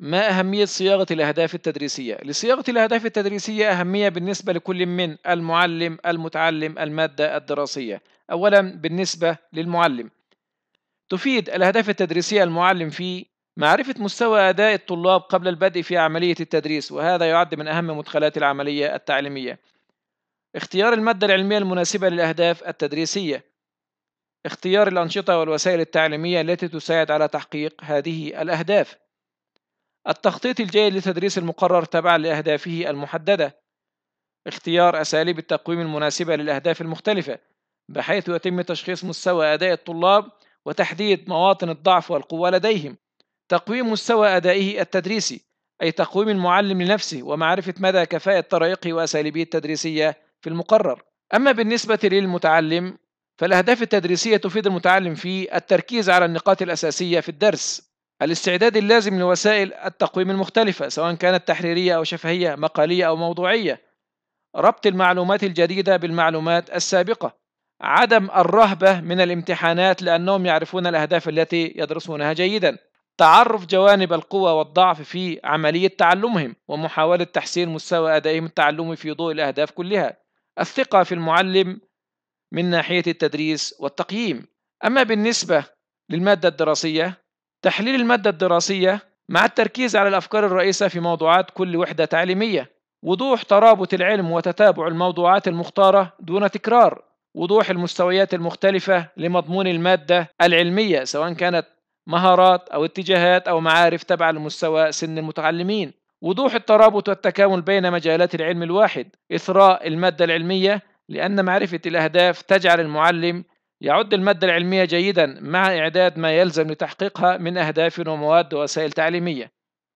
ما أهمية صياغة الأهداف التدريسية؟ لصياغة الأهداف التدريسية أهمية بالنسبة لكل من المعلم، المتعلم، المادة الدراسية. أولاً بالنسبة للمعلم، تفيد الأهداف التدريسية المعلم في معرفة مستوى أداء الطلاب قبل البدء في عملية التدريس، وهذا يعد من أهم مدخلات العملية التعليمية. اختيار المادة العلمية المناسبة للأهداف التدريسية، اختيار الأنشطة والوسائل التعليمية التي تساعد على تحقيق هذه الأهداف. التخطيط الجيد لتدريس المقرر تبعا لأهدافه المحددة اختيار أساليب التقويم المناسبة للأهداف المختلفة بحيث يتم تشخيص مستوى أداء الطلاب وتحديد مواطن الضعف والقوة لديهم تقويم مستوى أدائه التدريسي أي تقويم المعلم لنفسه ومعرفة مدى كفاءة طرائقه وأساليبه التدريسية في المقرر أما بالنسبة للمتعلم فالأهداف التدريسية تفيد المتعلم في التركيز على النقاط الأساسية في الدرس الاستعداد اللازم لوسائل التقويم المختلفة سواء كانت تحريرية أو شفهية مقالية أو موضوعية ربط المعلومات الجديدة بالمعلومات السابقة عدم الرهبة من الامتحانات لأنهم يعرفون الأهداف التي يدرسونها جيدا تعرف جوانب القوة والضعف في عملية تعلمهم ومحاولة تحسين مستوى أدائهم التعلمي في ضوء الأهداف كلها الثقة في المعلم من ناحية التدريس والتقييم أما بالنسبة للمادة الدراسية تحليل المادة الدراسية مع التركيز على الأفكار الرئيسة في موضوعات كل وحدة تعليمية وضوح ترابط العلم وتتابع الموضوعات المختارة دون تكرار وضوح المستويات المختلفة لمضمون المادة العلمية سواء كانت مهارات أو اتجاهات أو معارف تبع لمستوى سن المتعلمين وضوح الترابط والتكامل بين مجالات العلم الواحد إثراء المادة العلمية لأن معرفة الأهداف تجعل المعلم يعد المادة العلمية جيدا مع إعداد ما يلزم لتحقيقها من أهداف ومواد ووسائل تعليمية